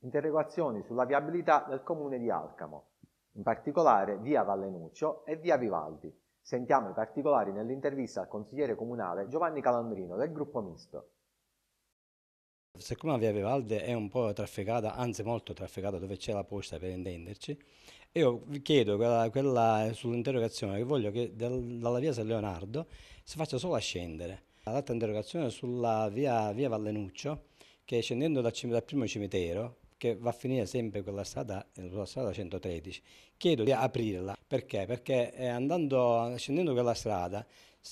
interrogazioni sulla viabilità del comune di Alcamo, in particolare via Vallenuccio e via Vivaldi. Sentiamo i particolari nell'intervista al consigliere comunale Giovanni Calandrino del gruppo misto. Siccome la via Vivaldi è un po' trafficata, anzi molto trafficata, dove c'è la posta per intenderci, io vi chiedo quella, quella sull'interrogazione che voglio che del, dalla via San Leonardo si faccia solo a scendere. L'altra interrogazione è sulla via, via Vallenuccio, che scendendo dal, dal primo cimitero, che va a finire sempre quella strada, sulla strada 113. Chiedo di aprirla, perché? Perché eh, andando, scendendo quella strada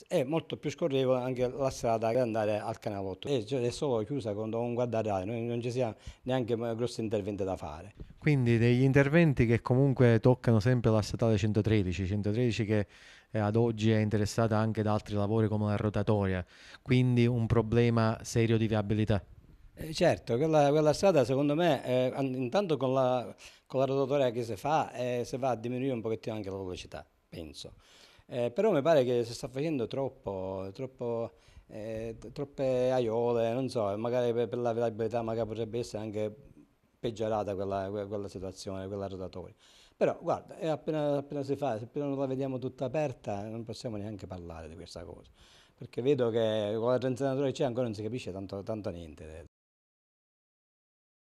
è molto più scorrevole anche la strada per andare al canavotto. È, è solo chiusa con un guardarale, non ci sia neanche grossi interventi da fare. Quindi degli interventi che comunque toccano sempre la statale 113, 113 che eh, ad oggi è interessata anche da altri lavori come la rotatoria, quindi un problema serio di viabilità. Eh, certo, quella, quella, strada secondo me, eh, intanto con la, con la, rotatoria che si fa, eh, si va a diminuire un pochettino anche la velocità, penso. Eh, però mi pare che si sta facendo troppo, troppo eh, troppe aiole, non so, magari per, per la viabilità magari potrebbe essere anche peggiorata quella, quella situazione, quella rotatoria. Però guarda, appena, appena, si fa, se appena non la vediamo tutta aperta, non possiamo neanche parlare di questa cosa. Perché vedo che con la trenzinatore c'è ancora non si capisce tanto, tanto niente